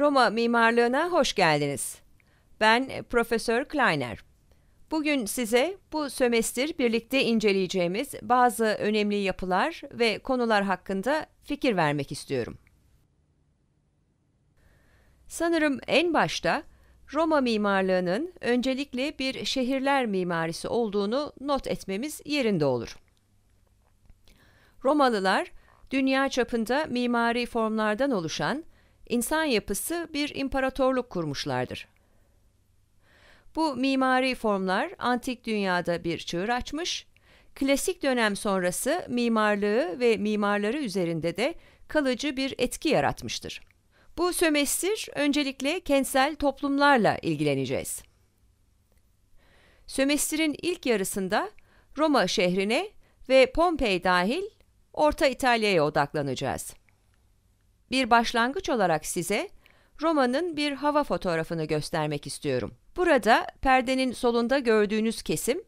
Roma mimarlığına hoş geldiniz. Ben e, Profesör Kleiner. Bugün size bu sömestr birlikte inceleyeceğimiz bazı önemli yapılar ve konular hakkında fikir vermek istiyorum. Sanırım en başta Roma mimarlığının öncelikle bir şehirler mimarisi olduğunu not etmemiz yerinde olur. Romalılar dünya çapında mimari formlardan oluşan insan yapısı bir imparatorluk kurmuşlardır. Bu mimari formlar antik dünyada bir çığır açmış, klasik dönem sonrası mimarlığı ve mimarları üzerinde de kalıcı bir etki yaratmıştır. Bu sömestr öncelikle kentsel toplumlarla ilgileneceğiz. Sömestrin ilk yarısında Roma şehrine ve Pompei dahil Orta İtalya'ya odaklanacağız. Bir başlangıç olarak size Roma'nın bir hava fotoğrafını göstermek istiyorum. Burada perdenin solunda gördüğünüz kesim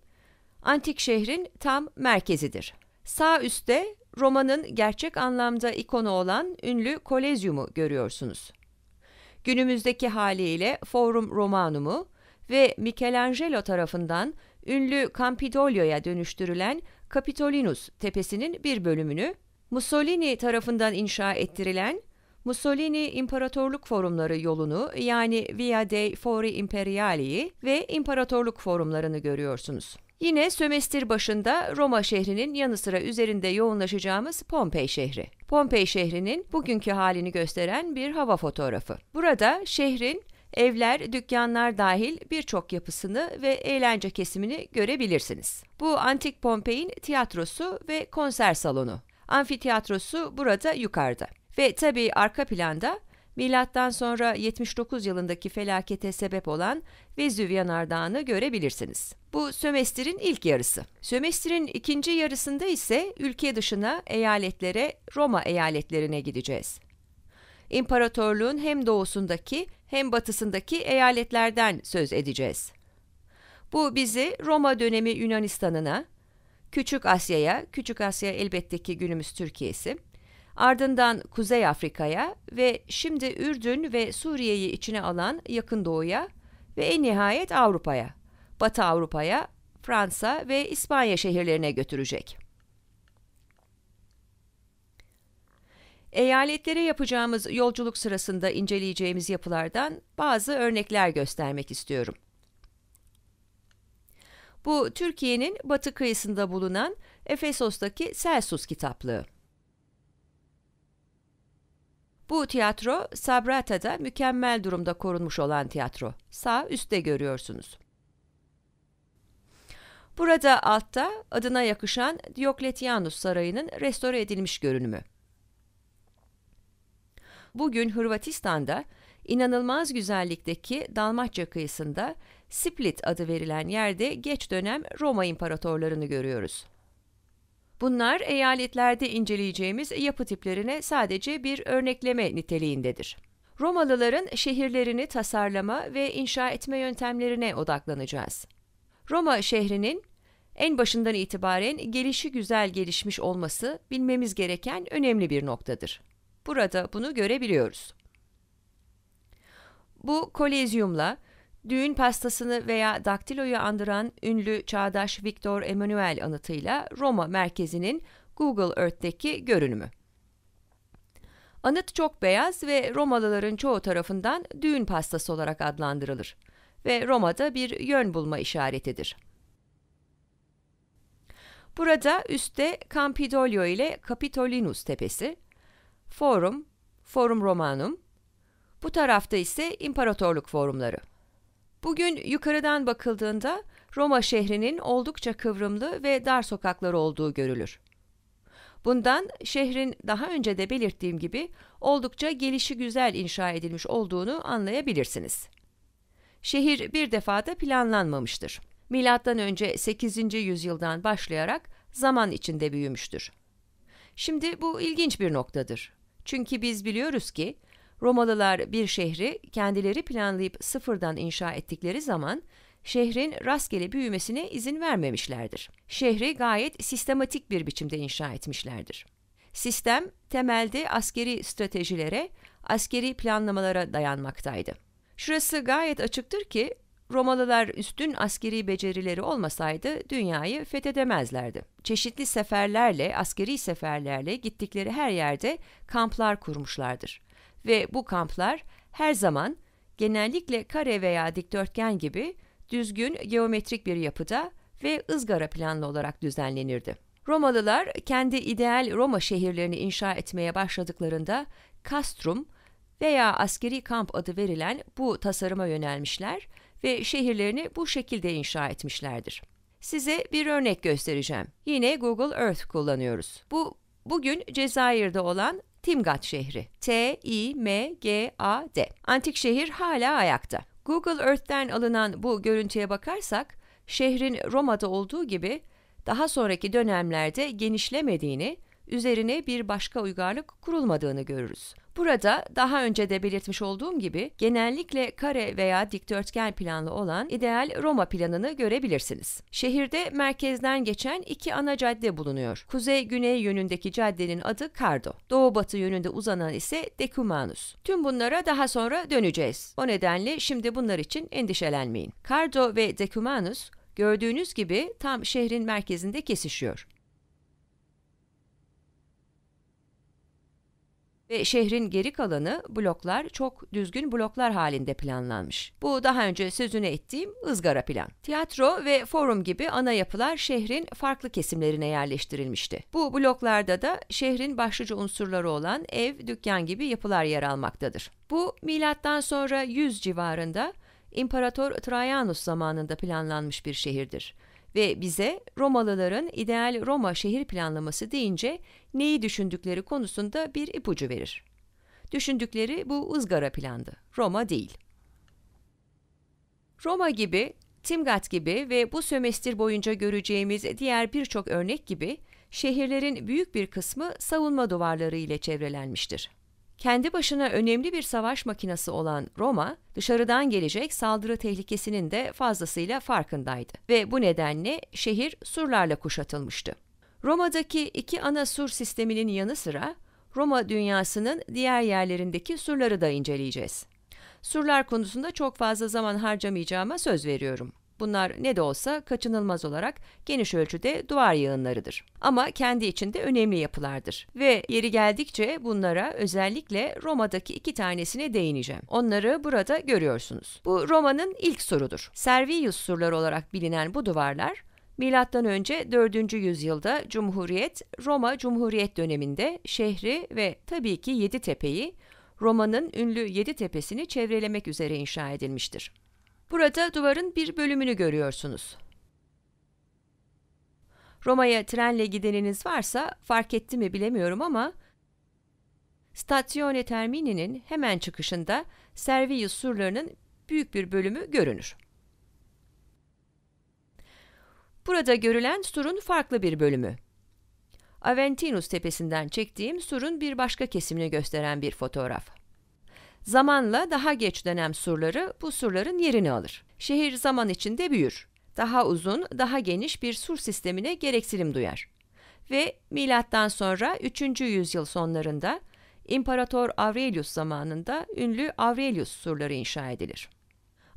antik şehrin tam merkezidir. Sağ üstte Roma'nın gerçek anlamda ikonu olan ünlü Kolezyumu görüyorsunuz. Günümüzdeki haliyle Forum Romanum'u ve Michelangelo tarafından ünlü Campidoglio'ya dönüştürülen Capitolinus tepesinin bir bölümünü, Mussolini tarafından inşa ettirilen Mussolini İmparatorluk Forumları yolunu yani Via dei Fori Imperiali'yi ve İmparatorluk Forumlarını görüyorsunuz. Yine sömestr başında Roma şehrinin yanı sıra üzerinde yoğunlaşacağımız Pompei şehri. Pompei şehrinin bugünkü halini gösteren bir hava fotoğrafı. Burada şehrin evler, dükkanlar dahil birçok yapısını ve eğlence kesimini görebilirsiniz. Bu antik Pompei'in tiyatrosu ve konser salonu. Amfitiyatrosu burada yukarıda. Ve tabii arka planda milattan sonra 79 yılındaki felakete sebep olan Vezüvyanar Dağı'nı görebilirsiniz. Bu sömestrin ilk yarısı. Sömestrin ikinci yarısında ise ülke dışına eyaletlere, Roma eyaletlerine gideceğiz. İmparatorluğun hem doğusundaki hem batısındaki eyaletlerden söz edeceğiz. Bu bizi Roma dönemi Yunanistan'ına, Küçük Asya'ya, Küçük Asya elbette ki günümüz Türkiye'si, Ardından Kuzey Afrika'ya ve şimdi Ürdün ve Suriye'yi içine alan Yakın Doğu'ya ve en nihayet Avrupa'ya, Batı Avrupa'ya, Fransa ve İspanya şehirlerine götürecek. Eyaletlere yapacağımız yolculuk sırasında inceleyeceğimiz yapılardan bazı örnekler göstermek istiyorum. Bu Türkiye'nin batı kıyısında bulunan Efesos'taki Celsus kitaplığı. Bu tiyatro Sabrata'da mükemmel durumda korunmuş olan tiyatro. Sağ üstte görüyorsunuz. Burada altta adına yakışan Diokletianus Sarayı'nın restore edilmiş görünümü. Bugün Hırvatistan'da inanılmaz güzellikteki Dalmatça kıyısında Split adı verilen yerde geç dönem Roma imparatorlarını görüyoruz. Bunlar eyaletlerde inceleyeceğimiz yapı tiplerine sadece bir örnekleme niteliğindedir. Romalıların şehirlerini tasarlama ve inşa etme yöntemlerine odaklanacağız. Roma şehrinin en başından itibaren gelişi güzel gelişmiş olması bilmemiz gereken önemli bir noktadır. Burada bunu görebiliyoruz. Bu kolezyumla Düğün pastasını veya daktiloyu andıran ünlü çağdaş Victor Emanuel anıtıyla Roma merkezinin Google Earth'teki görünümü. Anıt çok beyaz ve Romalıların çoğu tarafından düğün pastası olarak adlandırılır ve Roma'da bir yön bulma işaretidir. Burada üstte Campidoglio ile Capitolinus tepesi, Forum, Forum Romanum, bu tarafta ise İmparatorluk forumları. Bugün yukarıdan bakıldığında Roma şehrinin oldukça kıvrımlı ve dar sokakları olduğu görülür. Bundan şehrin daha önce de belirttiğim gibi oldukça gelişi güzel inşa edilmiş olduğunu anlayabilirsiniz. Şehir bir defada planlanmamıştır. Milattan önce 8. yüzyıldan başlayarak zaman içinde büyümüştür. Şimdi bu ilginç bir noktadır. Çünkü biz biliyoruz ki Romalılar bir şehri kendileri planlayıp sıfırdan inşa ettikleri zaman şehrin rastgele büyümesine izin vermemişlerdir. Şehri gayet sistematik bir biçimde inşa etmişlerdir. Sistem temelde askeri stratejilere, askeri planlamalara dayanmaktaydı. Şurası gayet açıktır ki Romalılar üstün askeri becerileri olmasaydı dünyayı fethedemezlerdi. Çeşitli seferlerle, askeri seferlerle gittikleri her yerde kamplar kurmuşlardır ve bu kamplar her zaman genellikle kare veya dikdörtgen gibi düzgün geometrik bir yapıda ve ızgara planlı olarak düzenlenirdi. Romalılar kendi ideal Roma şehirlerini inşa etmeye başladıklarında castrum veya askeri kamp adı verilen bu tasarıma yönelmişler ve şehirlerini bu şekilde inşa etmişlerdir. Size bir örnek göstereceğim. Yine Google Earth kullanıyoruz. Bu bugün Cezayir'de olan Timgat şehri. T-I-M-G-A-D. Antik şehir hala ayakta. Google Earth'ten alınan bu görüntüye bakarsak, şehrin Roma'da olduğu gibi daha sonraki dönemlerde genişlemediğini üzerine bir başka uygarlık kurulmadığını görürüz. Burada daha önce de belirtmiş olduğum gibi genellikle kare veya dikdörtgen planlı olan ideal Roma planını görebilirsiniz. Şehirde merkezden geçen iki ana cadde bulunuyor. Kuzey-güney yönündeki caddenin adı Cardo. Doğu-batı yönünde uzanan ise Decumanus. Tüm bunlara daha sonra döneceğiz. O nedenle şimdi bunlar için endişelenmeyin. Cardo ve Decumanus gördüğünüz gibi tam şehrin merkezinde kesişiyor. ve şehrin geri kalanı bloklar çok düzgün bloklar halinde planlanmış. Bu daha önce sözünü ettiğim ızgara plan. Tiyatro ve forum gibi ana yapılar şehrin farklı kesimlerine yerleştirilmişti. Bu bloklarda da şehrin başlıca unsurları olan ev, dükkan gibi yapılar yer almaktadır. Bu milattan sonra 100 civarında İmparator Trajanus zamanında planlanmış bir şehirdir ve bize Romalıların ideal Roma şehir planlaması deyince neyi düşündükleri konusunda bir ipucu verir. Düşündükleri bu ızgara plandı, Roma değil. Roma gibi, Timgat gibi ve bu sömestr boyunca göreceğimiz diğer birçok örnek gibi şehirlerin büyük bir kısmı savunma duvarları ile çevrelenmiştir. Kendi başına önemli bir savaş makinası olan Roma, dışarıdan gelecek saldırı tehlikesinin de fazlasıyla farkındaydı ve bu nedenle şehir surlarla kuşatılmıştı. Roma'daki iki ana sur sisteminin yanı sıra Roma dünyasının diğer yerlerindeki surları da inceleyeceğiz. Surlar konusunda çok fazla zaman harcamayacağıma söz veriyorum. Bunlar ne de olsa kaçınılmaz olarak geniş ölçüde duvar yığınlarıdır. Ama kendi içinde önemli yapılardır. Ve yeri geldikçe bunlara özellikle Roma'daki iki tanesine değineceğim. Onları burada görüyorsunuz. Bu Roma'nın ilk sorudur. Servius surları olarak bilinen bu duvarlar Milattan önce 4. yüzyılda Cumhuriyet, Roma Cumhuriyet döneminde şehri ve tabii ki Yeditepe'yi Roma'nın ünlü Yedi Tepesi'ni çevrelemek üzere inşa edilmiştir. Burada duvarın bir bölümünü görüyorsunuz. Roma'ya trenle gideniniz varsa fark etti mi bilemiyorum ama Stazione Termini'nin hemen çıkışında Servius surlarının büyük bir bölümü görünür. Burada görülen surun farklı bir bölümü. Aventinus tepesinden çektiğim surun bir başka kesimini gösteren bir fotoğraf. Zamanla daha geç dönem surları bu surların yerini alır. Şehir zaman içinde büyür. Daha uzun, daha geniş bir sur sistemine gereksinim duyar. Ve milattan sonra 3. yüzyıl sonlarında İmparator Aurelius zamanında ünlü Aurelius surları inşa edilir.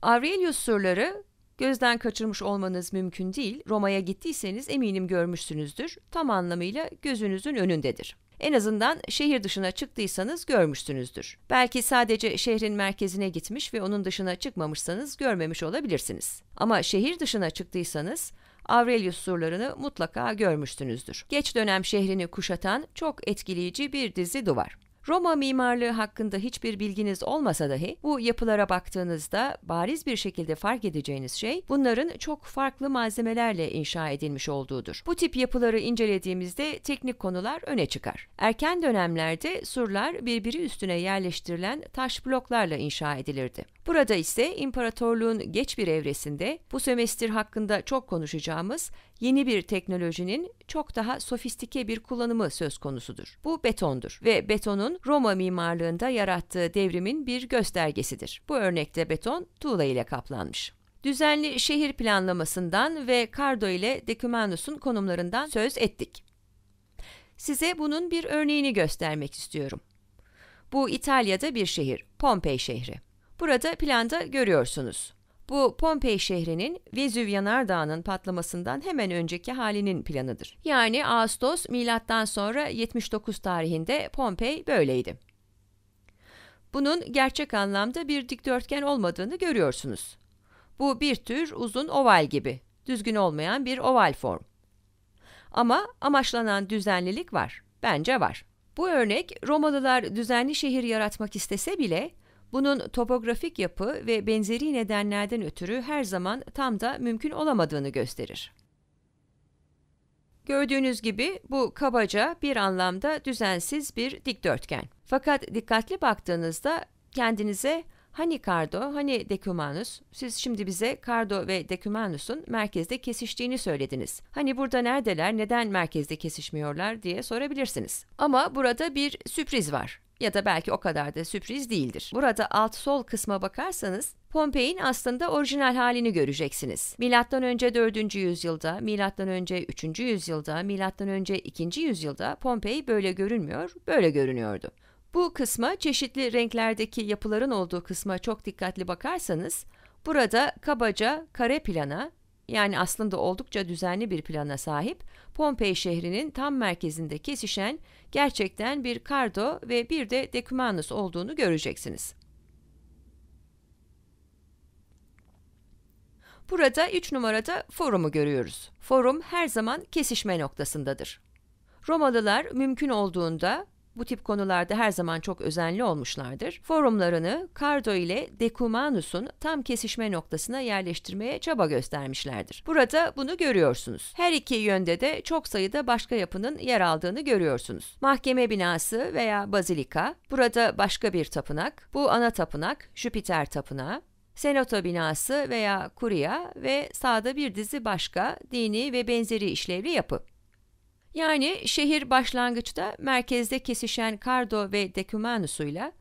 Aurelius surları gözden kaçırmış olmanız mümkün değil. Roma'ya gittiyseniz eminim görmüşsünüzdür. Tam anlamıyla gözünüzün önündedir. En azından şehir dışına çıktıysanız görmüşsünüzdür. Belki sadece şehrin merkezine gitmiş ve onun dışına çıkmamışsanız görmemiş olabilirsiniz. Ama şehir dışına çıktıysanız Aurelius surlarını mutlaka görmüşsünüzdür. Geç dönem şehrini kuşatan çok etkileyici bir dizi duvar. Roma mimarlığı hakkında hiçbir bilginiz olmasa dahi bu yapılara baktığınızda bariz bir şekilde fark edeceğiniz şey bunların çok farklı malzemelerle inşa edilmiş olduğudur. Bu tip yapıları incelediğimizde teknik konular öne çıkar. Erken dönemlerde surlar birbiri üstüne yerleştirilen taş bloklarla inşa edilirdi. Burada ise imparatorluğun geç bir evresinde bu sömestr hakkında çok konuşacağımız yeni bir teknolojinin çok daha sofistike bir kullanımı söz konusudur. Bu betondur ve betonun Roma mimarlığında yarattığı devrimin bir göstergesidir. Bu örnekte beton tuğla ile kaplanmış. Düzenli şehir planlamasından ve Cardo ile Decumanus'un konumlarından söz ettik. Size bunun bir örneğini göstermek istiyorum. Bu İtalya'da bir şehir, Pompei şehri. Burada planda görüyorsunuz. Bu Pompei şehrinin Vezüv yanardağının patlamasından hemen önceki halinin planıdır. Yani Ağustos milattan sonra 79 tarihinde Pompei böyleydi. Bunun gerçek anlamda bir dikdörtgen olmadığını görüyorsunuz. Bu bir tür uzun oval gibi, düzgün olmayan bir oval form. Ama amaçlanan düzenlilik var. Bence var. Bu örnek Romalılar düzenli şehir yaratmak istese bile bunun topografik yapı ve benzeri nedenlerden ötürü her zaman tam da mümkün olamadığını gösterir. Gördüğünüz gibi bu kabaca bir anlamda düzensiz bir dikdörtgen. Fakat dikkatli baktığınızda kendinize hani Cardo, hani Decumanus, siz şimdi bize Cardo ve Decumanus'un merkezde kesiştiğini söylediniz. Hani burada neredeler, neden merkezde kesişmiyorlar diye sorabilirsiniz. Ama burada bir sürpriz var ya da belki o kadar da sürpriz değildir. Burada alt sol kısma bakarsanız Pompei'in aslında orijinal halini göreceksiniz. Milattan önce 4. yüzyılda, milattan önce 3. yüzyılda, milattan önce 2. yüzyılda Pompei böyle görünmüyor, böyle görünüyordu. Bu kısma çeşitli renklerdeki yapıların olduğu kısma çok dikkatli bakarsanız burada kabaca kare plana, yani aslında oldukça düzenli bir plana sahip, Pompei şehrinin tam merkezinde kesişen gerçekten bir Cardo ve bir de Decumanus olduğunu göreceksiniz. Burada 3 numarada forumu görüyoruz. Forum her zaman kesişme noktasındadır. Romalılar mümkün olduğunda bu tip konularda her zaman çok özenli olmuşlardır. Forumlarını Cardo ile Decumanus'un tam kesişme noktasına yerleştirmeye çaba göstermişlerdir. Burada bunu görüyorsunuz. Her iki yönde de çok sayıda başka yapının yer aldığını görüyorsunuz. Mahkeme binası veya bazilika, burada başka bir tapınak, bu ana tapınak Jüpiter tapınağı, Senato binası veya kurya ve sağda bir dizi başka dini ve benzeri işlevli yapı. Yani şehir başlangıçta merkezde kesişen Cardo ve Decumanus'uyla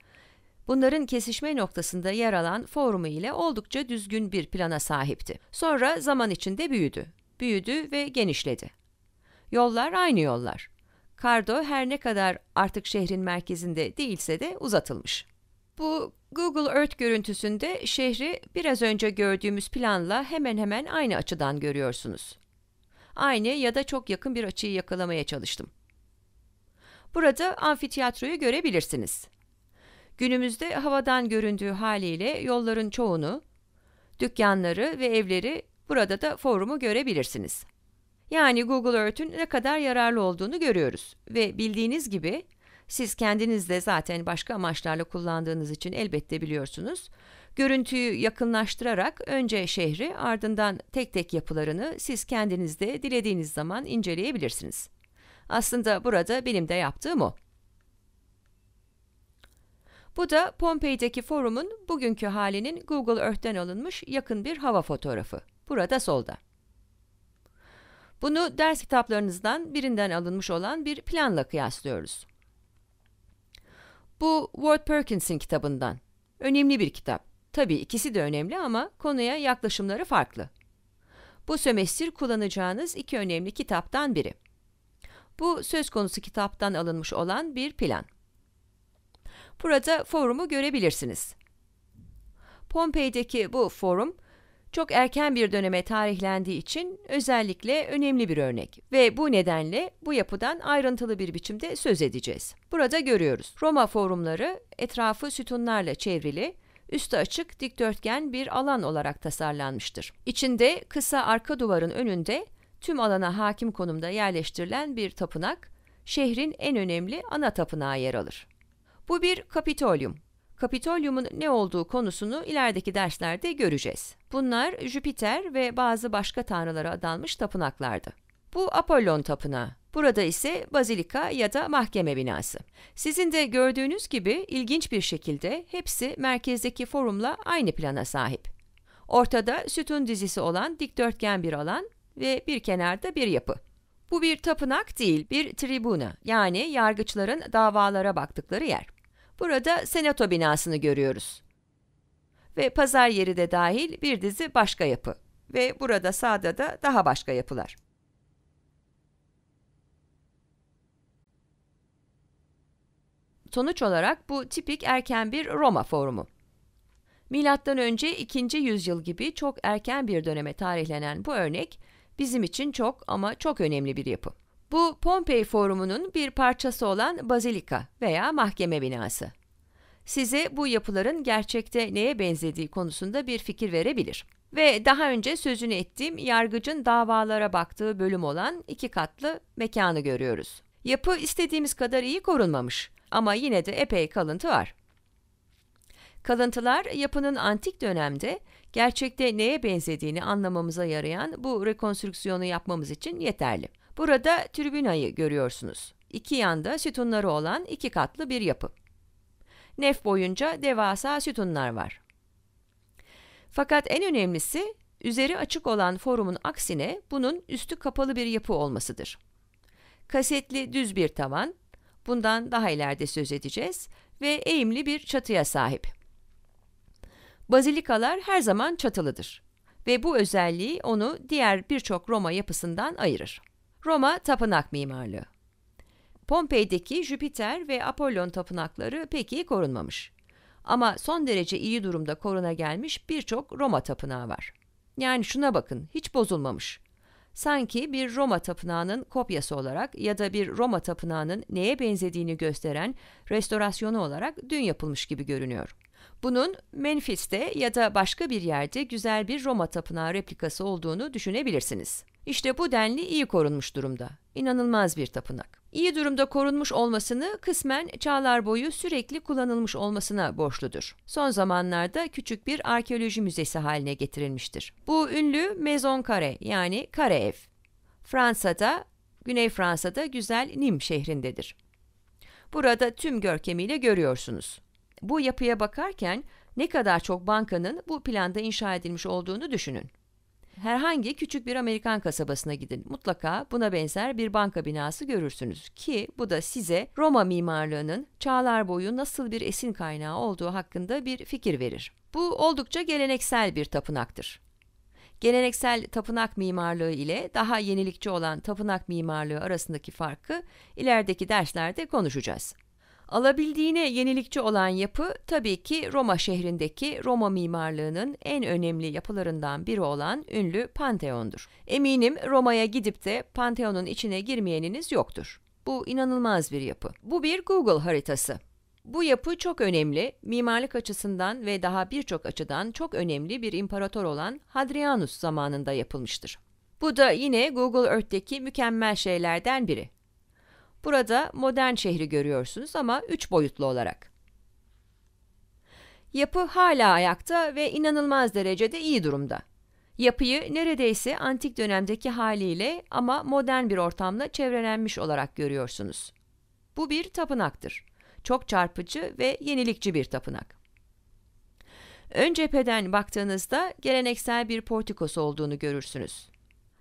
bunların kesişme noktasında yer alan forumu ile oldukça düzgün bir plana sahipti. Sonra zaman içinde büyüdü. Büyüdü ve genişledi. Yollar aynı yollar. Cardo her ne kadar artık şehrin merkezinde değilse de uzatılmış. Bu Google Earth görüntüsünde şehri biraz önce gördüğümüz planla hemen hemen aynı açıdan görüyorsunuz aynı ya da çok yakın bir açıyı yakalamaya çalıştım. Burada amfiteyatroyu görebilirsiniz. Günümüzde havadan göründüğü haliyle yolların çoğunu, dükkanları ve evleri burada da forumu görebilirsiniz. Yani Google Earth'ün ne kadar yararlı olduğunu görüyoruz ve bildiğiniz gibi siz kendiniz de zaten başka amaçlarla kullandığınız için elbette biliyorsunuz. Görüntüyü yakınlaştırarak önce şehri ardından tek tek yapılarını siz kendiniz de dilediğiniz zaman inceleyebilirsiniz. Aslında burada benim de yaptığım o. Bu da Pompei'deki forumun bugünkü halinin Google Earth'ten alınmış yakın bir hava fotoğrafı. Burada solda. Bunu ders kitaplarınızdan birinden alınmış olan bir planla kıyaslıyoruz. Bu Ward Perkins'in kitabından. Önemli bir kitap. Tabii ikisi de önemli ama konuya yaklaşımları farklı. Bu sömestr kullanacağınız iki önemli kitaptan biri. Bu söz konusu kitaptan alınmış olan bir plan. Burada forumu görebilirsiniz. Pompei'deki bu forum çok erken bir döneme tarihlendiği için özellikle önemli bir örnek ve bu nedenle bu yapıdan ayrıntılı bir biçimde söz edeceğiz. Burada görüyoruz. Roma forumları etrafı sütunlarla çevrili, üstü açık dikdörtgen bir alan olarak tasarlanmıştır. İçinde kısa arka duvarın önünde tüm alana hakim konumda yerleştirilen bir tapınak, şehrin en önemli ana tapınağı yer alır. Bu bir kapitolyum. Kapitolyumun ne olduğu konusunu ilerideki derslerde göreceğiz. Bunlar Jüpiter ve bazı başka tanrılara adanmış tapınaklardı. Bu Apollon tapınağı. Burada ise bazilika ya da mahkeme binası. Sizin de gördüğünüz gibi ilginç bir şekilde hepsi merkezdeki forumla aynı plana sahip. Ortada sütun dizisi olan dikdörtgen bir alan ve bir kenarda bir yapı. Bu bir tapınak değil, bir tribuna yani yargıçların davalara baktıkları yer. Burada senato binasını görüyoruz. Ve pazar yeri de dahil bir dizi başka yapı ve burada sağda da daha başka yapılar. Sonuç olarak bu tipik erken bir Roma forumu. Milattan önce 2. yüzyıl gibi çok erken bir döneme tarihlenen bu örnek bizim için çok ama çok önemli bir yapı. Bu Pompei Forumu'nun bir parçası olan bazilika veya mahkeme binası. Size bu yapıların gerçekte neye benzediği konusunda bir fikir verebilir. Ve daha önce sözünü ettiğim yargıcın davalara baktığı bölüm olan iki katlı mekanı görüyoruz. Yapı istediğimiz kadar iyi korunmamış ama yine de epey kalıntı var. Kalıntılar yapının antik dönemde gerçekte neye benzediğini anlamamıza yarayan bu rekonstrüksiyonu yapmamız için yeterli. Burada tribünayı görüyorsunuz. İki yanda sütunları olan iki katlı bir yapı. Nef boyunca devasa sütunlar var. Fakat en önemlisi üzeri açık olan forumun aksine bunun üstü kapalı bir yapı olmasıdır kasetli düz bir tavan, bundan daha ileride söz edeceğiz ve eğimli bir çatıya sahip. Bazilikalar her zaman çatılıdır ve bu özelliği onu diğer birçok Roma yapısından ayırır. Roma tapınak mimarlığı Pompei'deki Jüpiter ve Apollon tapınakları pek iyi korunmamış. Ama son derece iyi durumda koruna gelmiş birçok Roma tapınağı var. Yani şuna bakın, hiç bozulmamış sanki bir Roma tapınağının kopyası olarak ya da bir Roma tapınağının neye benzediğini gösteren restorasyonu olarak dün yapılmış gibi görünüyor. Bunun Menfis'te ya da başka bir yerde güzel bir Roma tapınağı replikası olduğunu düşünebilirsiniz. İşte bu denli iyi korunmuş durumda. İnanılmaz bir tapınak iyi durumda korunmuş olmasını kısmen çağlar boyu sürekli kullanılmış olmasına borçludur. Son zamanlarda küçük bir arkeoloji müzesi haline getirilmiştir. Bu ünlü Maison kare, yani kare ev. Fransa'da, Güney Fransa'da güzel Nim şehrindedir. Burada tüm görkemiyle görüyorsunuz. Bu yapıya bakarken ne kadar çok bankanın bu planda inşa edilmiş olduğunu düşünün. Herhangi küçük bir Amerikan kasabasına gidin. Mutlaka buna benzer bir banka binası görürsünüz ki bu da size Roma mimarlığının çağlar boyu nasıl bir esin kaynağı olduğu hakkında bir fikir verir. Bu oldukça geleneksel bir tapınaktır. Geleneksel tapınak mimarlığı ile daha yenilikçi olan tapınak mimarlığı arasındaki farkı ilerideki derslerde konuşacağız. Alabildiğine yenilikçi olan yapı tabii ki Roma şehrindeki Roma mimarlığının en önemli yapılarından biri olan ünlü Panteon'dur. Eminim Roma'ya gidip de Panteon'un içine girmeyeniniz yoktur. Bu inanılmaz bir yapı. Bu bir Google haritası. Bu yapı çok önemli, mimarlık açısından ve daha birçok açıdan çok önemli bir imparator olan Hadrianus zamanında yapılmıştır. Bu da yine Google Earth'teki mükemmel şeylerden biri. Burada modern şehri görüyorsunuz ama üç boyutlu olarak. Yapı hala ayakta ve inanılmaz derecede iyi durumda. Yapıyı neredeyse antik dönemdeki haliyle ama modern bir ortamla çevrelenmiş olarak görüyorsunuz. Bu bir tapınaktır. Çok çarpıcı ve yenilikçi bir tapınak. Ön cepheden baktığınızda geleneksel bir portikos olduğunu görürsünüz.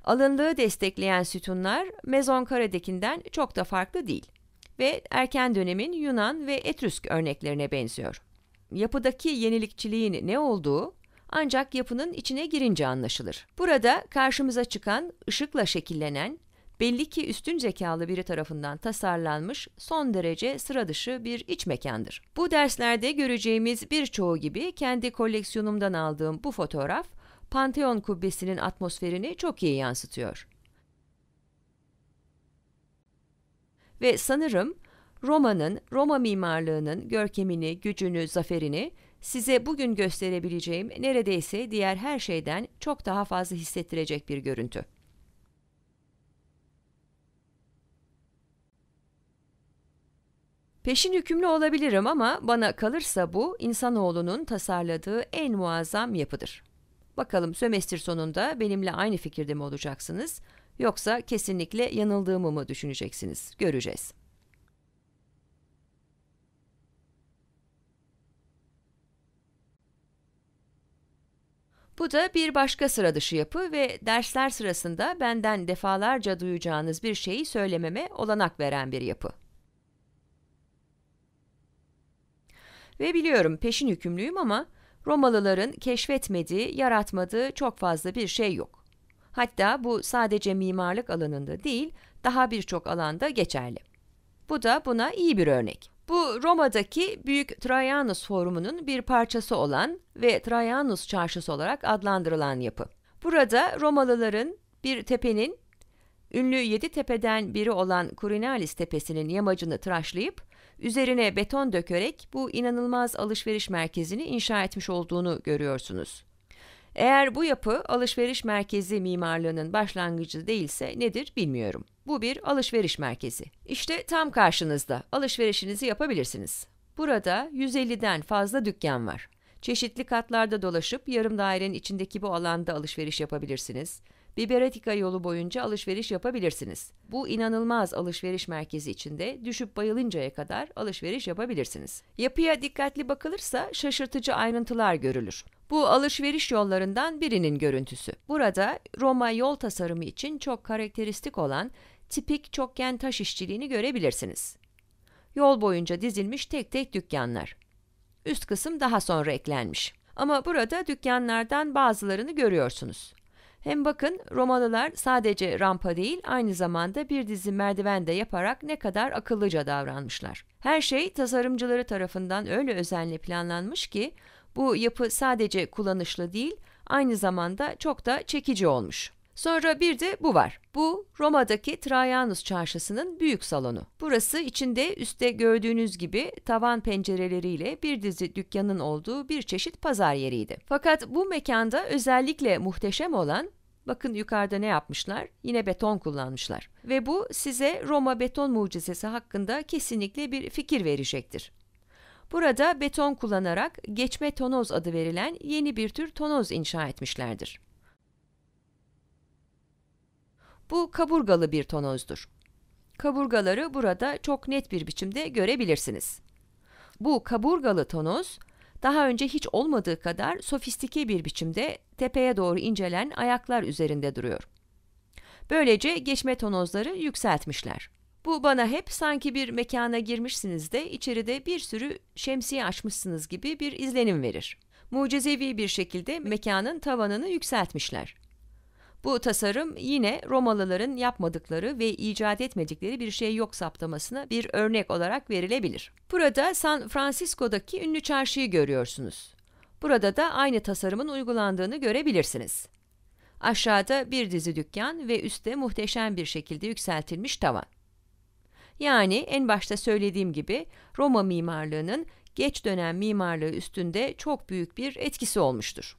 Alındığı destekleyen sütunlar Mezon Karad'ekinden çok da farklı değil ve erken dönemin Yunan ve Etrüsk örneklerine benziyor. Yapıdaki yenilikçiliğin ne olduğu ancak yapının içine girince anlaşılır. Burada karşımıza çıkan ışıkla şekillenen, belli ki üstün zekalı biri tarafından tasarlanmış son derece sıra dışı bir iç mekandır. Bu derslerde göreceğimiz birçoğu gibi kendi koleksiyonumdan aldığım bu fotoğraf Pantheon kubbesinin atmosferini çok iyi yansıtıyor. Ve sanırım Roma'nın, Roma mimarlığının görkemini, gücünü, zaferini size bugün gösterebileceğim neredeyse diğer her şeyden çok daha fazla hissettirecek bir görüntü. Peşin hükümlü olabilirim ama bana kalırsa bu insanoğlunun tasarladığı en muazzam yapıdır. Bakalım sömestr sonunda benimle aynı fikirde mi olacaksınız yoksa kesinlikle yanıldığımı mı düşüneceksiniz? Göreceğiz. Bu da bir başka sıra dışı yapı ve dersler sırasında benden defalarca duyacağınız bir şeyi söylememe olanak veren bir yapı. Ve biliyorum peşin hükümlüyüm ama Romalıların keşfetmediği, yaratmadığı çok fazla bir şey yok. Hatta bu sadece mimarlık alanında değil, daha birçok alanda geçerli. Bu da buna iyi bir örnek. Bu Roma'daki Büyük Trajanus Forumu'nun bir parçası olan ve Trajanus Çarşısı olarak adlandırılan yapı. Burada Romalıların bir tepenin ünlü yedi tepeden biri olan Kurinalis tepesinin yamacını tıraşlayıp üzerine beton dökerek bu inanılmaz alışveriş merkezini inşa etmiş olduğunu görüyorsunuz. Eğer bu yapı alışveriş merkezi mimarlığının başlangıcı değilse nedir bilmiyorum. Bu bir alışveriş merkezi. İşte tam karşınızda alışverişinizi yapabilirsiniz. Burada 150'den fazla dükkan var. Çeşitli katlarda dolaşıp yarım dairenin içindeki bu alanda alışveriş yapabilirsiniz. Biberetika yolu boyunca alışveriş yapabilirsiniz. Bu inanılmaz alışveriş merkezi içinde düşüp bayılıncaya kadar alışveriş yapabilirsiniz. Yapıya dikkatli bakılırsa şaşırtıcı ayrıntılar görülür. Bu alışveriş yollarından birinin görüntüsü. Burada Roma yol tasarımı için çok karakteristik olan tipik çokgen taş işçiliğini görebilirsiniz. Yol boyunca dizilmiş tek tek dükkanlar. Üst kısım daha sonra eklenmiş. Ama burada dükkanlardan bazılarını görüyorsunuz. Hem bakın Romalılar sadece rampa değil aynı zamanda bir dizi merdiven de yaparak ne kadar akıllıca davranmışlar. Her şey tasarımcıları tarafından öyle özenle planlanmış ki bu yapı sadece kullanışlı değil aynı zamanda çok da çekici olmuş. Sonra bir de bu var. Bu Roma'daki Trajanus çarşısının büyük salonu. Burası içinde üstte gördüğünüz gibi tavan pencereleriyle bir dizi dükkanın olduğu bir çeşit pazar yeriydi. Fakat bu mekanda özellikle muhteşem olan Bakın yukarıda ne yapmışlar? Yine beton kullanmışlar. Ve bu size Roma beton mucizesi hakkında kesinlikle bir fikir verecektir. Burada beton kullanarak geçme tonoz adı verilen yeni bir tür tonoz inşa etmişlerdir. Bu kaburgalı bir tonozdur. Kaburgaları burada çok net bir biçimde görebilirsiniz. Bu kaburgalı tonoz, daha önce hiç olmadığı kadar sofistike bir biçimde tepeye doğru incelen ayaklar üzerinde duruyor. Böylece geçme tonozları yükseltmişler. Bu bana hep sanki bir mekana girmişsiniz de içeride bir sürü şemsiye açmışsınız gibi bir izlenim verir. Mucizevi bir şekilde mekanın tavanını yükseltmişler. Bu tasarım yine Romalıların yapmadıkları ve icat etmedikleri bir şey yok saptamasına bir örnek olarak verilebilir. Burada San Francisco'daki ünlü çarşıyı görüyorsunuz. Burada da aynı tasarımın uygulandığını görebilirsiniz. Aşağıda bir dizi dükkan ve üstte muhteşem bir şekilde yükseltilmiş tavan. Yani en başta söylediğim gibi Roma mimarlığının geç dönem mimarlığı üstünde çok büyük bir etkisi olmuştur.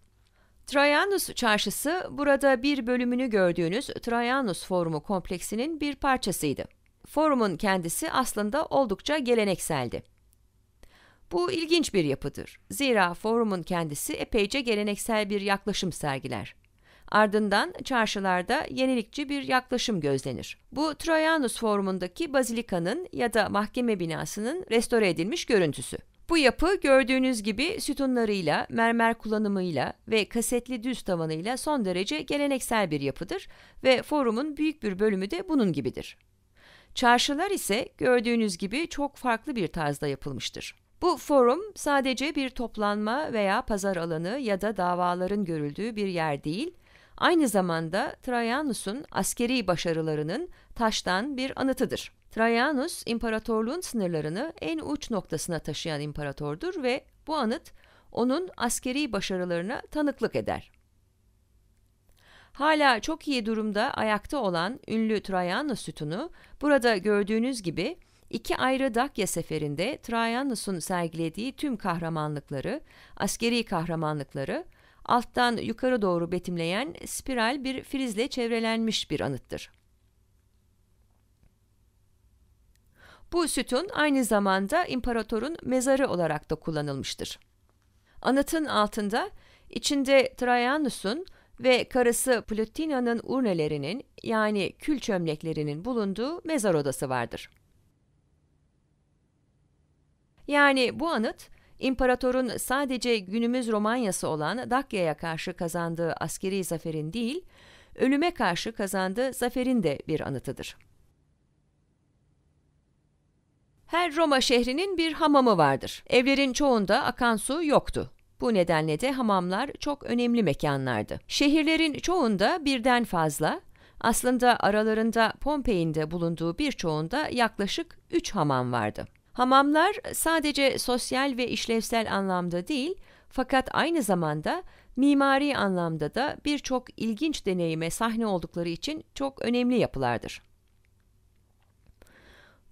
Trajanus Çarşısı burada bir bölümünü gördüğünüz Trajanus Forumu kompleksinin bir parçasıydı. Forumun kendisi aslında oldukça gelenekseldi. Bu ilginç bir yapıdır. Zira forumun kendisi epeyce geleneksel bir yaklaşım sergiler. Ardından çarşılarda yenilikçi bir yaklaşım gözlenir. Bu Trajanus forumundaki bazilikanın ya da mahkeme binasının restore edilmiş görüntüsü. Bu yapı gördüğünüz gibi sütunlarıyla, mermer kullanımıyla ve kasetli düz tavanıyla son derece geleneksel bir yapıdır ve forumun büyük bir bölümü de bunun gibidir. Çarşılar ise gördüğünüz gibi çok farklı bir tarzda yapılmıştır. Bu forum sadece bir toplanma veya pazar alanı ya da davaların görüldüğü bir yer değil, aynı zamanda Trajanus'un askeri başarılarının taştan bir anıtıdır. Trajanus imparatorluğun sınırlarını en uç noktasına taşıyan imparatordur ve bu anıt onun askeri başarılarına tanıklık eder. Hala çok iyi durumda ayakta olan ünlü Trajanus sütunu burada gördüğünüz gibi iki ayrı Dakya seferinde Trajanus'un sergilediği tüm kahramanlıkları, askeri kahramanlıkları alttan yukarı doğru betimleyen spiral bir frizle çevrelenmiş bir anıttır. Bu sütun aynı zamanda imparatorun mezarı olarak da kullanılmıştır. Anıtın altında içinde Trajanus'un ve karısı Plotina'nın urnelerinin yani kül çömleklerinin bulunduğu mezar odası vardır. Yani bu anıt, imparatorun sadece günümüz Romanyası olan Dakya'ya karşı kazandığı askeri zaferin değil, ölüme karşı kazandığı zaferin de bir anıtıdır. Her Roma şehrinin bir hamamı vardır. Evlerin çoğunda akan su yoktu. Bu nedenle de hamamlar çok önemli mekanlardı. Şehirlerin çoğunda birden fazla, aslında aralarında Pompei'nin de bulunduğu birçoğunda yaklaşık 3 hamam vardı. Hamamlar sadece sosyal ve işlevsel anlamda değil, fakat aynı zamanda mimari anlamda da birçok ilginç deneyime sahne oldukları için çok önemli yapılardır.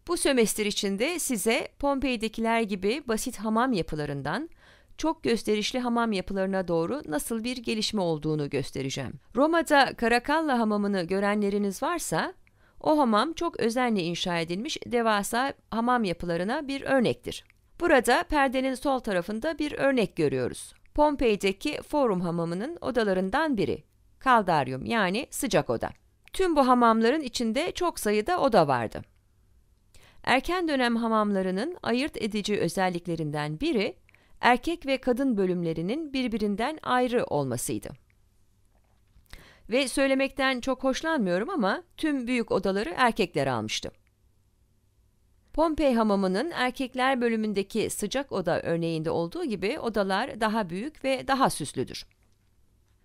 Bu sömestr içinde size Pompei'dekiler gibi basit hamam yapılarından çok gösterişli hamam yapılarına doğru nasıl bir gelişme olduğunu göstereceğim. Roma'da Karakalla hamamını görenleriniz varsa o hamam çok özenle inşa edilmiş devasa hamam yapılarına bir örnektir. Burada perdenin sol tarafında bir örnek görüyoruz. Pompei'deki Forum hamamının odalarından biri. Kaldaryum yani sıcak oda. Tüm bu hamamların içinde çok sayıda oda vardı. Erken dönem hamamlarının ayırt edici özelliklerinden biri erkek ve kadın bölümlerinin birbirinden ayrı olmasıydı. Ve söylemekten çok hoşlanmıyorum ama tüm büyük odaları erkekler almıştı. Pompey hamamının erkekler bölümündeki sıcak oda örneğinde olduğu gibi odalar daha büyük ve daha süslüdür.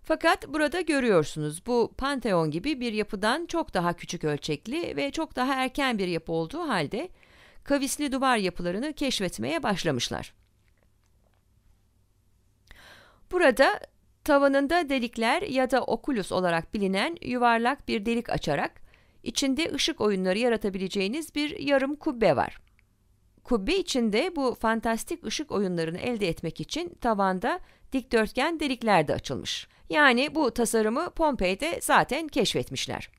Fakat burada görüyorsunuz bu Pantheon gibi bir yapıdan çok daha küçük ölçekli ve çok daha erken bir yapı olduğu halde kavisli duvar yapılarını keşfetmeye başlamışlar. Burada tavanında delikler ya da okulus olarak bilinen yuvarlak bir delik açarak içinde ışık oyunları yaratabileceğiniz bir yarım kubbe var. Kubbe içinde bu fantastik ışık oyunlarını elde etmek için tavanda dikdörtgen delikler de açılmış. Yani bu tasarımı Pompei'de zaten keşfetmişler.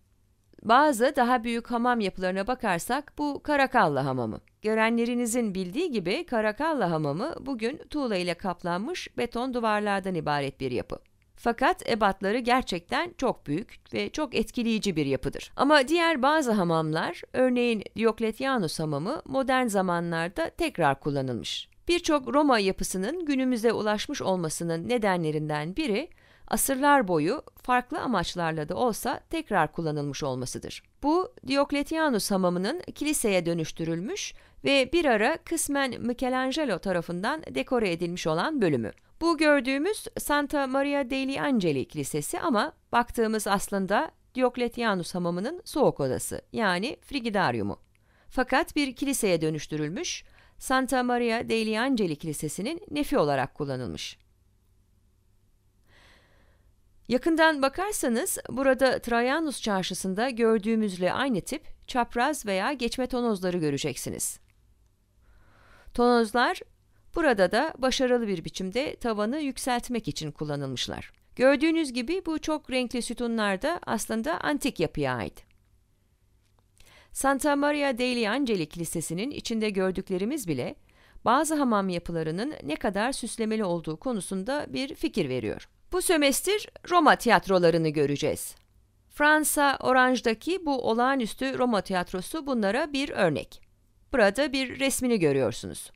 Bazı daha büyük hamam yapılarına bakarsak bu Karakalla hamamı. Görenlerinizin bildiği gibi Karakalla hamamı bugün tuğla ile kaplanmış beton duvarlardan ibaret bir yapı. Fakat ebatları gerçekten çok büyük ve çok etkileyici bir yapıdır. Ama diğer bazı hamamlar, örneğin Diokletianus hamamı modern zamanlarda tekrar kullanılmış. Birçok Roma yapısının günümüze ulaşmış olmasının nedenlerinden biri asırlar boyu farklı amaçlarla da olsa tekrar kullanılmış olmasıdır. Bu Diokletianus hamamının kiliseye dönüştürülmüş ve bir ara kısmen Michelangelo tarafından dekore edilmiş olan bölümü. Bu gördüğümüz Santa Maria degli Angeli Kilisesi ama baktığımız aslında Diokletianus hamamının soğuk odası yani frigidariumu. Fakat bir kiliseye dönüştürülmüş, Santa Maria degli Angeli Kilisesi'nin nefi olarak kullanılmış. Yakından bakarsanız burada Trajanus çarşısında gördüğümüzle aynı tip çapraz veya geçme tonozları göreceksiniz. Tonozlar burada da başarılı bir biçimde tavanı yükseltmek için kullanılmışlar. Gördüğünüz gibi bu çok renkli sütunlar da aslında antik yapıya ait. Santa Maria degli Angeli Kilisesi'nin içinde gördüklerimiz bile bazı hamam yapılarının ne kadar süslemeli olduğu konusunda bir fikir veriyor. Bu sömestr Roma tiyatrolarını göreceğiz. Fransa Orange'daki bu olağanüstü Roma tiyatrosu bunlara bir örnek. Burada bir resmini görüyorsunuz.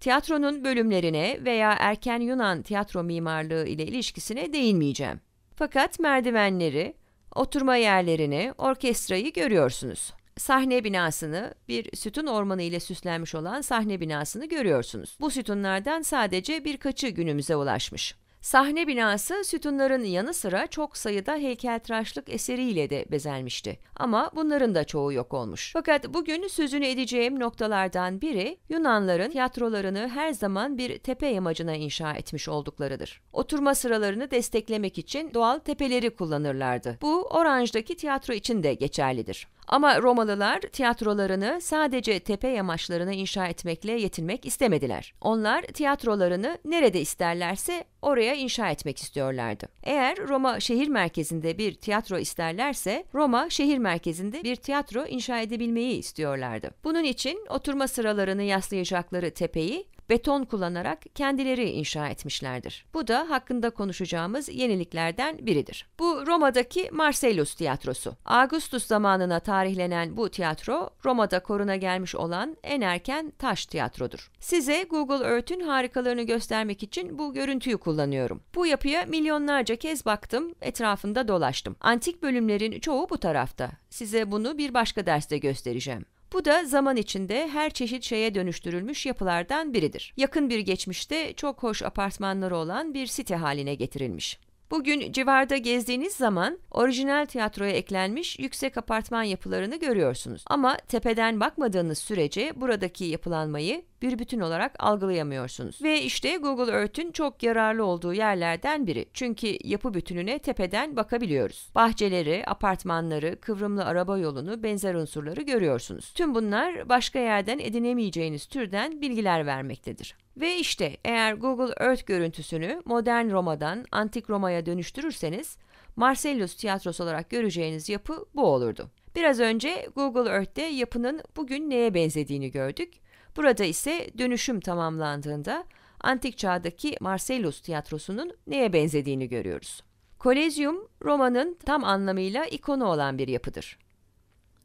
Tiyatronun bölümlerine veya erken Yunan tiyatro mimarlığı ile ilişkisine değinmeyeceğim. Fakat merdivenleri, oturma yerlerini, orkestrayı görüyorsunuz. Sahne binasını, bir sütun ormanı ile süslenmiş olan sahne binasını görüyorsunuz. Bu sütunlardan sadece birkaçı günümüze ulaşmış. Sahne binası sütunların yanı sıra çok sayıda heykeltıraşlık eseriyle de bezelmişti. Ama bunların da çoğu yok olmuş. Fakat bugün sözünü edeceğim noktalardan biri Yunanların tiyatrolarını her zaman bir tepe yamacına inşa etmiş olduklarıdır. Oturma sıralarını desteklemek için doğal tepeleri kullanırlardı. Bu Orange'daki tiyatro için de geçerlidir. Ama Romalılar tiyatrolarını sadece tepe yamaçlarına inşa etmekle yetinmek istemediler. Onlar tiyatrolarını nerede isterlerse oraya inşa etmek istiyorlardı. Eğer Roma şehir merkezinde bir tiyatro isterlerse Roma şehir merkezinde bir tiyatro inşa edebilmeyi istiyorlardı. Bunun için oturma sıralarını yaslayacakları tepeyi beton kullanarak kendileri inşa etmişlerdir. Bu da hakkında konuşacağımız yeniliklerden biridir. Bu Roma'daki Marcellus tiyatrosu. Augustus zamanına tarihlenen bu tiyatro Roma'da koruna gelmiş olan en erken taş tiyatrodur. Size Google Earth'ün harikalarını göstermek için bu görüntüyü kullanıyorum. Bu yapıya milyonlarca kez baktım, etrafında dolaştım. Antik bölümlerin çoğu bu tarafta. Size bunu bir başka derste göstereceğim. Bu da zaman içinde her çeşit şeye dönüştürülmüş yapılardan biridir. Yakın bir geçmişte çok hoş apartmanları olan bir site haline getirilmiş. Bugün civarda gezdiğiniz zaman orijinal tiyatroya eklenmiş yüksek apartman yapılarını görüyorsunuz. Ama tepeden bakmadığınız sürece buradaki yapılanmayı bir bütün olarak algılayamıyorsunuz. Ve işte Google Earth'ün çok yararlı olduğu yerlerden biri. Çünkü yapı bütününe tepeden bakabiliyoruz. Bahçeleri, apartmanları, kıvrımlı araba yolunu, benzer unsurları görüyorsunuz. Tüm bunlar başka yerden edinemeyeceğiniz türden bilgiler vermektedir. Ve işte eğer Google Earth görüntüsünü modern Roma'dan antik Roma'ya dönüştürürseniz Marcellus tiyatrosu olarak göreceğiniz yapı bu olurdu. Biraz önce Google Earth'te yapının bugün neye benzediğini gördük. Burada ise dönüşüm tamamlandığında antik çağdaki Marcellus tiyatrosunun neye benzediğini görüyoruz. Kolezyum, Roma'nın tam anlamıyla ikonu olan bir yapıdır.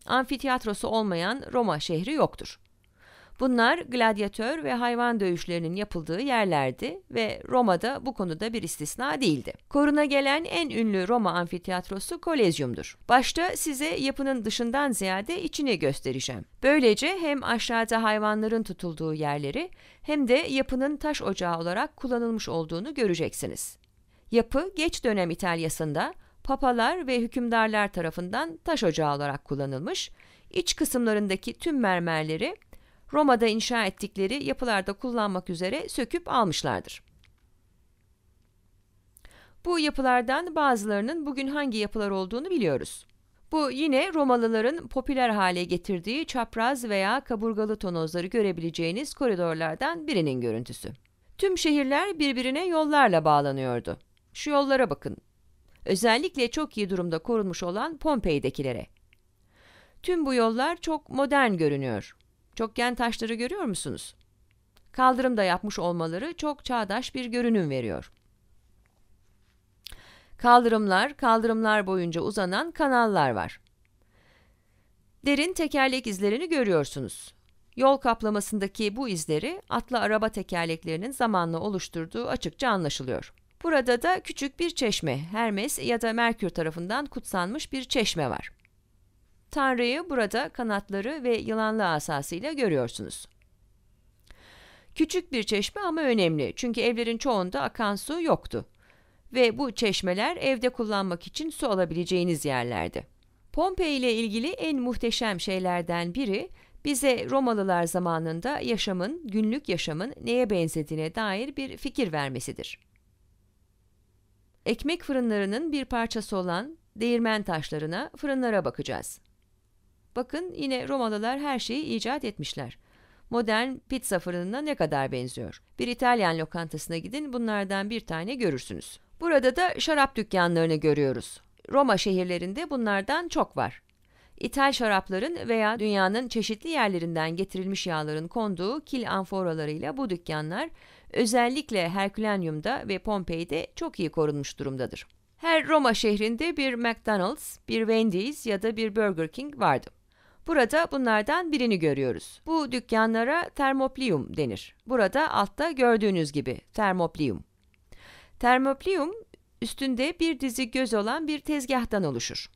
Amfiteyatrosu olmayan Roma şehri yoktur. Bunlar gladyatör ve hayvan dövüşlerinin yapıldığı yerlerdi ve Roma'da bu konuda bir istisna değildi. Koruna gelen en ünlü Roma amfiteyatrosu Kolezyum'dur. Başta size yapının dışından ziyade içini göstereceğim. Böylece hem aşağıda hayvanların tutulduğu yerleri hem de yapının taş ocağı olarak kullanılmış olduğunu göreceksiniz. Yapı geç dönem İtalya'sında papalar ve hükümdarlar tarafından taş ocağı olarak kullanılmış, iç kısımlarındaki tüm mermerleri Roma'da inşa ettikleri yapılarda kullanmak üzere söküp almışlardır. Bu yapılardan bazılarının bugün hangi yapılar olduğunu biliyoruz. Bu yine Romalıların popüler hale getirdiği çapraz veya kaburgalı tonozları görebileceğiniz koridorlardan birinin görüntüsü. Tüm şehirler birbirine yollarla bağlanıyordu. Şu yollara bakın. Özellikle çok iyi durumda korunmuş olan Pompei'dekilere. Tüm bu yollar çok modern görünüyor. Çok gen taşları görüyor musunuz? Kaldırımda yapmış olmaları çok çağdaş bir görünüm veriyor. Kaldırımlar, kaldırımlar boyunca uzanan kanallar var. Derin tekerlek izlerini görüyorsunuz. Yol kaplamasındaki bu izleri atlı araba tekerleklerinin zamanla oluşturduğu açıkça anlaşılıyor. Burada da küçük bir çeşme, Hermes ya da Merkür tarafından kutsanmış bir çeşme var. Tanrı'yı burada kanatları ve yılanlı asasıyla görüyorsunuz. Küçük bir çeşme ama önemli çünkü evlerin çoğunda akan su yoktu. Ve bu çeşmeler evde kullanmak için su alabileceğiniz yerlerdi. Pompei ile ilgili en muhteşem şeylerden biri bize Romalılar zamanında yaşamın, günlük yaşamın neye benzediğine dair bir fikir vermesidir. Ekmek fırınlarının bir parçası olan değirmen taşlarına, fırınlara bakacağız. Bakın yine Romalılar her şeyi icat etmişler. Modern pizza fırınına ne kadar benziyor. Bir İtalyan lokantasına gidin bunlardan bir tane görürsünüz. Burada da şarap dükkanlarını görüyoruz. Roma şehirlerinde bunlardan çok var. İthal şarapların veya dünyanın çeşitli yerlerinden getirilmiş yağların konduğu kil anforalarıyla bu dükkanlar özellikle Herkülanyum'da ve Pompei'de çok iyi korunmuş durumdadır. Her Roma şehrinde bir McDonald's, bir Wendy's ya da bir Burger King vardı. Burada bunlardan birini görüyoruz. Bu dükkanlara termoplium denir. Burada altta gördüğünüz gibi termoplium. Termoplium üstünde bir dizi göz olan bir tezgahtan oluşur.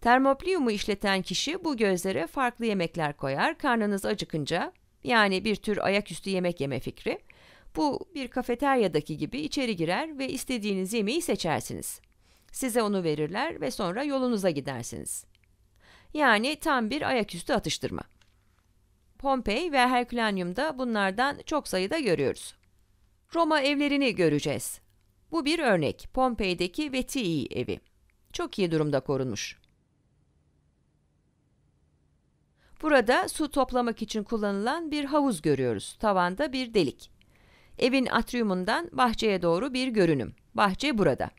Termopliumu işleten kişi bu gözlere farklı yemekler koyar, karnınız acıkınca, yani bir tür ayaküstü yemek yeme fikri, bu bir kafeteryadaki gibi içeri girer ve istediğiniz yemeği seçersiniz. Size onu verirler ve sonra yolunuza gidersiniz. Yani tam bir ayaküstü atıştırma. Pompei ve Herkülanyum'da bunlardan çok sayıda görüyoruz. Roma evlerini göreceğiz. Bu bir örnek. Pompei'deki Vetii evi. Çok iyi durumda korunmuş. Burada su toplamak için kullanılan bir havuz görüyoruz. Tavanda bir delik. Evin atriumundan bahçeye doğru bir görünüm. Bahçe burada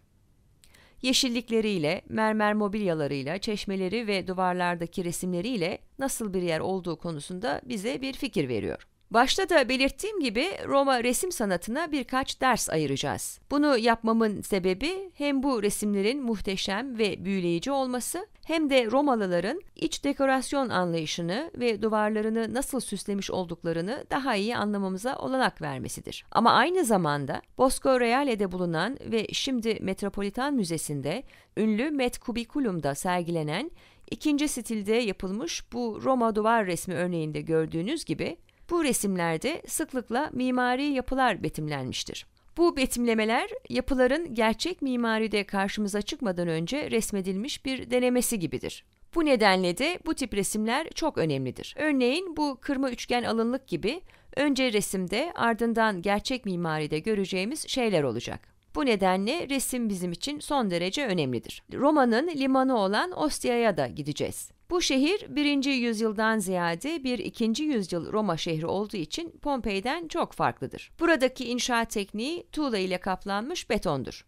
yeşillikleriyle, mermer mobilyalarıyla, çeşmeleri ve duvarlardaki resimleriyle nasıl bir yer olduğu konusunda bize bir fikir veriyor. Başta da belirttiğim gibi Roma resim sanatına birkaç ders ayıracağız. Bunu yapmamın sebebi hem bu resimlerin muhteşem ve büyüleyici olması hem de Romalıların iç dekorasyon anlayışını ve duvarlarını nasıl süslemiş olduklarını daha iyi anlamamıza olanak vermesidir. Ama aynı zamanda Bosco Reale'de bulunan ve şimdi Metropolitan Müzesi'nde ünlü Met Cubiculum'da sergilenen ikinci stilde yapılmış bu Roma duvar resmi örneğinde gördüğünüz gibi bu resimlerde sıklıkla mimari yapılar betimlenmiştir. Bu betimlemeler yapıların gerçek mimaride karşımıza çıkmadan önce resmedilmiş bir denemesi gibidir. Bu nedenle de bu tip resimler çok önemlidir. Örneğin bu kırma üçgen alınlık gibi önce resimde ardından gerçek mimaride göreceğimiz şeyler olacak. Bu nedenle resim bizim için son derece önemlidir. Roma'nın limanı olan Ostia'ya da gideceğiz. Bu şehir 1. yüzyıldan ziyade bir 2. yüzyıl Roma şehri olduğu için Pompei'den çok farklıdır. Buradaki inşaat tekniği tuğla ile kaplanmış betondur.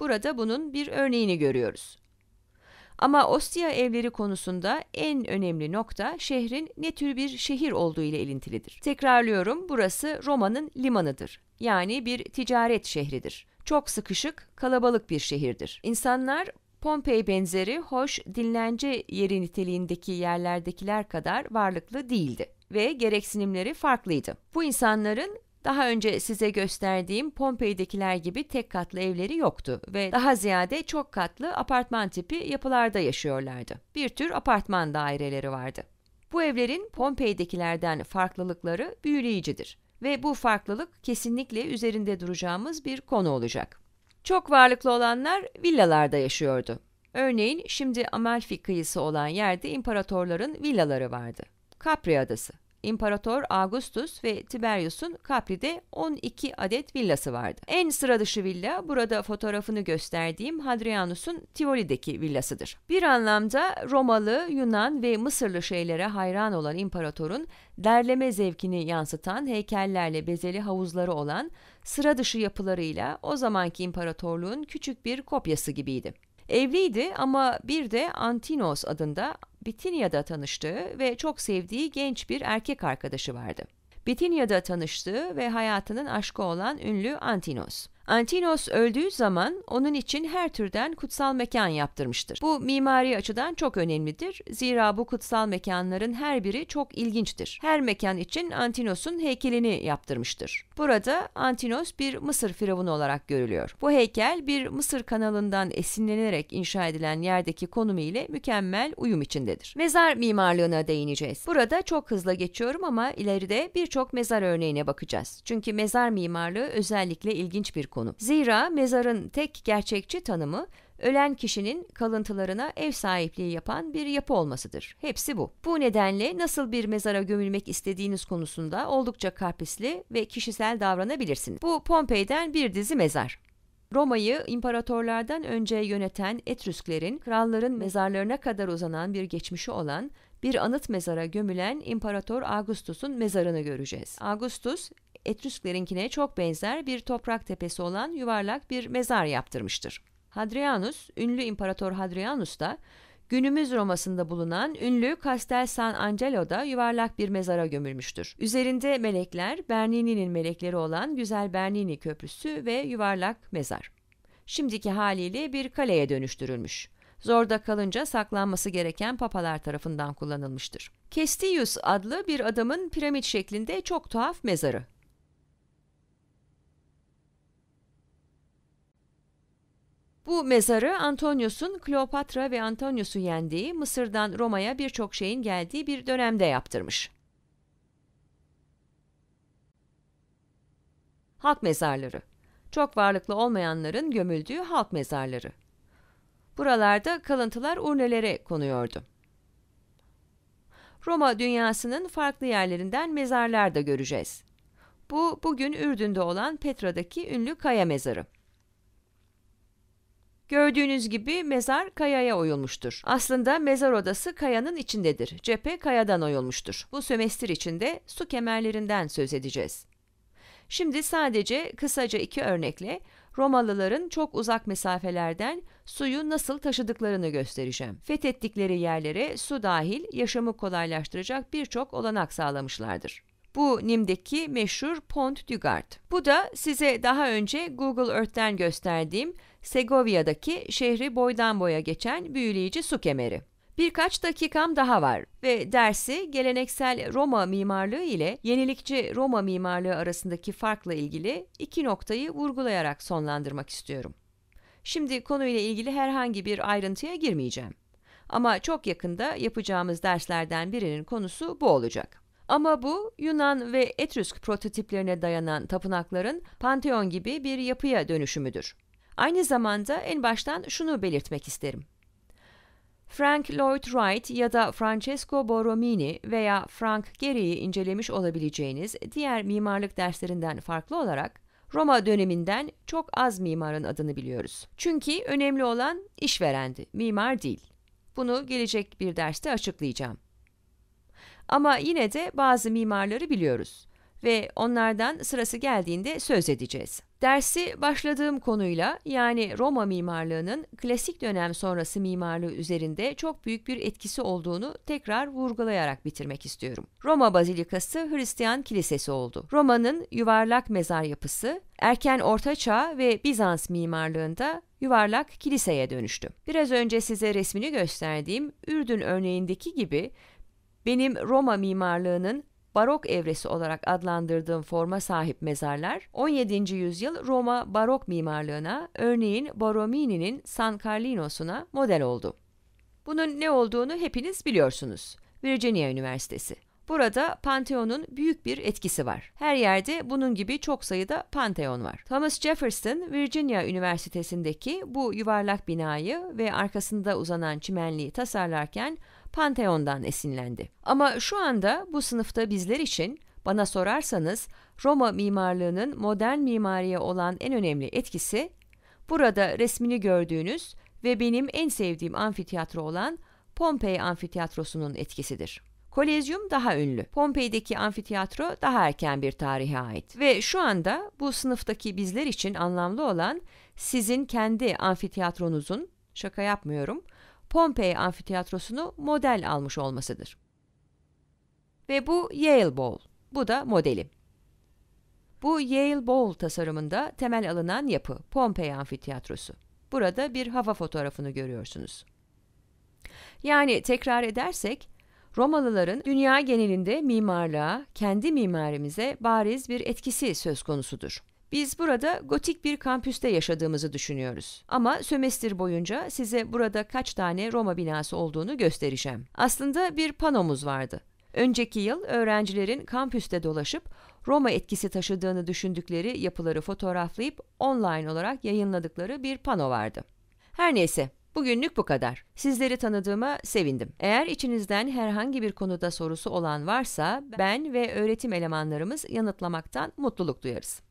Burada bunun bir örneğini görüyoruz. Ama Ostia evleri konusunda en önemli nokta şehrin ne tür bir şehir olduğu ile ilintilidir. Tekrarlıyorum burası Roma'nın limanıdır. Yani bir ticaret şehridir. Çok sıkışık, kalabalık bir şehirdir. İnsanlar Pompei benzeri hoş dinlence yeri niteliğindeki yerlerdekiler kadar varlıklı değildi ve gereksinimleri farklıydı. Bu insanların daha önce size gösterdiğim Pompei'dekiler gibi tek katlı evleri yoktu ve daha ziyade çok katlı apartman tipi yapılarda yaşıyorlardı. Bir tür apartman daireleri vardı. Bu evlerin Pompei'dekilerden farklılıkları büyüleyicidir ve bu farklılık kesinlikle üzerinde duracağımız bir konu olacak. Çok varlıklı olanlar villalarda yaşıyordu. Örneğin şimdi Amalfi kıyısı olan yerde imparatorların villaları vardı. Capri Adası. İmparator Augustus ve Tiberius'un Capri'de 12 adet villası vardı. En sıra dışı villa burada fotoğrafını gösterdiğim Hadrianus'un Tivoli'deki villasıdır. Bir anlamda Romalı, Yunan ve Mısırlı şeylere hayran olan imparatorun derleme zevkini yansıtan heykellerle bezeli havuzları olan sıra dışı yapılarıyla o zamanki imparatorluğun küçük bir kopyası gibiydi. Evliydi ama bir de Antinos adında Bitinia'da tanıştığı ve çok sevdiği genç bir erkek arkadaşı vardı. Bitinia'da tanıştığı ve hayatının aşkı olan ünlü Antinos. Antinos öldüğü zaman onun için her türden kutsal mekan yaptırmıştır. Bu mimari açıdan çok önemlidir. Zira bu kutsal mekanların her biri çok ilginçtir. Her mekan için Antinos'un heykelini yaptırmıştır. Burada Antinos bir Mısır firavunu olarak görülüyor. Bu heykel bir Mısır kanalından esinlenerek inşa edilen yerdeki konumu ile mükemmel uyum içindedir. Mezar mimarlığına değineceğiz. Burada çok hızla geçiyorum ama ileride birçok mezar örneğine bakacağız. Çünkü mezar mimarlığı özellikle ilginç bir konu konu. Zira mezarın tek gerçekçi tanımı ölen kişinin kalıntılarına ev sahipliği yapan bir yapı olmasıdır. Hepsi bu. Bu nedenle nasıl bir mezara gömülmek istediğiniz konusunda oldukça kaprisli ve kişisel davranabilirsiniz. Bu Pompei'den bir dizi mezar. Roma'yı imparatorlardan önce yöneten Etrüsklerin, kralların mezarlarına kadar uzanan bir geçmişi olan bir anıt mezara gömülen İmparator Augustus'un mezarını göreceğiz. Augustus, Etrusklerinkine çok benzer bir toprak tepesi olan yuvarlak bir mezar yaptırmıştır. Hadrianus, ünlü İmparator Hadrianus da günümüz Roma'sında bulunan ünlü Castel San Angelo'da yuvarlak bir mezara gömülmüştür. Üzerinde melekler, Bernini'nin melekleri olan Güzel Bernini Köprüsü ve yuvarlak mezar. Şimdiki haliyle bir kaleye dönüştürülmüş. Zorda kalınca saklanması gereken papalar tarafından kullanılmıştır. Kestius adlı bir adamın piramit şeklinde çok tuhaf mezarı. Bu mezarı Antonius'un Kleopatra ve Antonius'u yendiği Mısır'dan Roma'ya birçok şeyin geldiği bir dönemde yaptırmış. Halk mezarları Çok varlıklı olmayanların gömüldüğü halk mezarları. Buralarda kalıntılar urnelere konuyordu. Roma dünyasının farklı yerlerinden mezarlar da göreceğiz. Bu bugün Ürdün'de olan Petra'daki ünlü kaya mezarı. Gördüğünüz gibi mezar kayaya oyulmuştur. Aslında mezar odası kayanın içindedir. Cephe kayadan oyulmuştur. Bu sömestr içinde su kemerlerinden söz edeceğiz. Şimdi sadece kısaca iki örnekle Romalıların çok uzak mesafelerden suyu nasıl taşıdıklarını göstereceğim. Fethettikleri yerlere su dahil yaşamı kolaylaştıracak birçok olanak sağlamışlardır. Bu Nim'deki meşhur Pont du Gard. Bu da size daha önce Google Earth'ten gösterdiğim Segovia'daki şehri boydan boya geçen büyüleyici su kemeri. Birkaç dakikam daha var ve dersi geleneksel Roma mimarlığı ile yenilikçi Roma mimarlığı arasındaki farkla ilgili iki noktayı vurgulayarak sonlandırmak istiyorum. Şimdi konuyla ilgili herhangi bir ayrıntıya girmeyeceğim. Ama çok yakında yapacağımız derslerden birinin konusu bu olacak. Ama bu Yunan ve Etrusk prototiplerine dayanan tapınakların Pantheon gibi bir yapıya dönüşümüdür. Aynı zamanda en baştan şunu belirtmek isterim. Frank Lloyd Wright ya da Francesco Borromini veya Frank Gehry'i incelemiş olabileceğiniz diğer mimarlık derslerinden farklı olarak Roma döneminden çok az mimarın adını biliyoruz. Çünkü önemli olan işverendi, mimar değil. Bunu gelecek bir derste açıklayacağım. Ama yine de bazı mimarları biliyoruz ve onlardan sırası geldiğinde söz edeceğiz. Dersi başladığım konuyla yani Roma mimarlığının klasik dönem sonrası mimarlığı üzerinde çok büyük bir etkisi olduğunu tekrar vurgulayarak bitirmek istiyorum. Roma Bazilikası Hristiyan Kilisesi oldu. Roma'nın yuvarlak mezar yapısı erken Orta Çağ ve Bizans mimarlığında yuvarlak kiliseye dönüştü. Biraz önce size resmini gösterdiğim Ürdün örneğindeki gibi benim Roma mimarlığının barok evresi olarak adlandırdığım forma sahip mezarlar 17. yüzyıl Roma barok mimarlığına, örneğin Borromini'nin San Carlino'suna model oldu. Bunun ne olduğunu hepiniz biliyorsunuz. Virginia Üniversitesi. Burada Pantheon'un büyük bir etkisi var. Her yerde bunun gibi çok sayıda Pantheon var. Thomas Jefferson, Virginia Üniversitesi'ndeki bu yuvarlak binayı ve arkasında uzanan çimenliği tasarlarken Pantheon'dan esinlendi. Ama şu anda bu sınıfta bizler için bana sorarsanız Roma mimarlığının modern mimariye olan en önemli etkisi burada resmini gördüğünüz ve benim en sevdiğim amfiteyatro olan Pompei Amfiteyatrosu'nun etkisidir. Kolezyum daha ünlü. Pompei'deki amfiteyatro daha erken bir tarihe ait. Ve şu anda bu sınıftaki bizler için anlamlı olan sizin kendi amfiteyatronuzun, şaka yapmıyorum, Pompei amfiteyatrosunu model almış olmasıdır. Ve bu Yale Bowl. Bu da modeli. Bu Yale Bowl tasarımında temel alınan yapı Pompei amfiteyatrosu. Burada bir hava fotoğrafını görüyorsunuz. Yani tekrar edersek, Romalıların dünya genelinde mimarlığa, kendi mimarimize bariz bir etkisi söz konusudur. Biz burada gotik bir kampüste yaşadığımızı düşünüyoruz. Ama sömestr boyunca size burada kaç tane Roma binası olduğunu göstereceğim. Aslında bir panomuz vardı. Önceki yıl öğrencilerin kampüste dolaşıp Roma etkisi taşıdığını düşündükleri yapıları fotoğraflayıp online olarak yayınladıkları bir pano vardı. Her neyse, bugünlük bu kadar. Sizleri tanıdığıma sevindim. Eğer içinizden herhangi bir konuda sorusu olan varsa ben ve öğretim elemanlarımız yanıtlamaktan mutluluk duyarız.